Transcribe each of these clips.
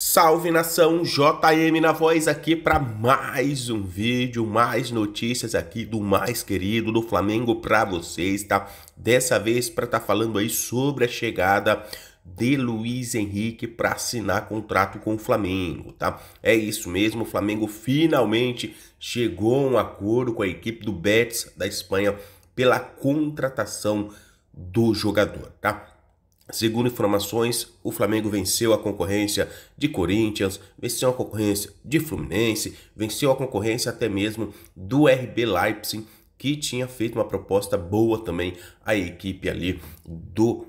Salve nação, JM na voz aqui para mais um vídeo, mais notícias aqui do mais querido do Flamengo para vocês, tá? Dessa vez para estar tá falando aí sobre a chegada de Luiz Henrique para assinar contrato com o Flamengo, tá? É isso mesmo, o Flamengo finalmente chegou a um acordo com a equipe do Betis da Espanha pela contratação do jogador, tá? Segundo informações, o Flamengo venceu a concorrência de Corinthians, venceu a concorrência de Fluminense, venceu a concorrência até mesmo do RB Leipzig, que tinha feito uma proposta boa também à equipe ali do uh,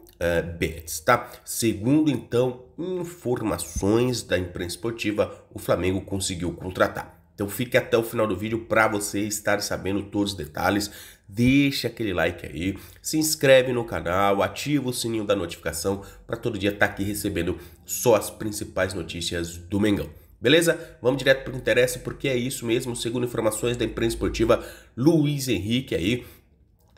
Betis, tá? Segundo então informações da imprensa esportiva, o Flamengo conseguiu contratar então fique até o final do vídeo para você estar sabendo todos os detalhes. Deixe aquele like aí, se inscreve no canal, ativa o sininho da notificação para todo dia estar tá aqui recebendo só as principais notícias do Mengão. Beleza? Vamos direto para o que interessa, porque é isso mesmo. Segundo informações da imprensa esportiva, Luiz Henrique aí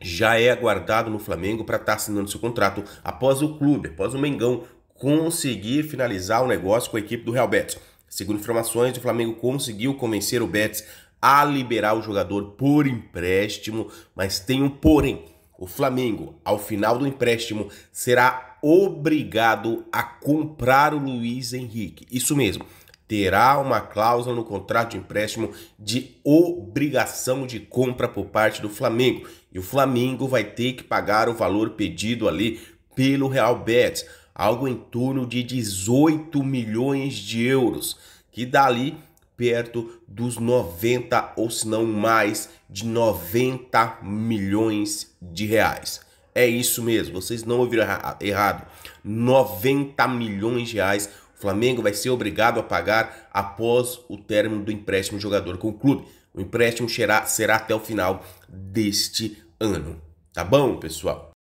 já é aguardado no Flamengo para estar tá assinando seu contrato após o clube, após o Mengão conseguir finalizar o negócio com a equipe do Real Betis. Segundo informações, o Flamengo conseguiu convencer o Betis a liberar o jogador por empréstimo, mas tem um porém. O Flamengo, ao final do empréstimo, será obrigado a comprar o Luiz Henrique. Isso mesmo, terá uma cláusula no contrato de empréstimo de obrigação de compra por parte do Flamengo. E o Flamengo vai ter que pagar o valor pedido ali pelo Real Betis algo em torno de 18 milhões de euros, que dali perto dos 90 ou se não mais de 90 milhões de reais. É isso mesmo, vocês não ouviram errado. 90 milhões de reais o Flamengo vai ser obrigado a pagar após o término do empréstimo jogador com o clube. O empréstimo será, será até o final deste ano. Tá bom, pessoal?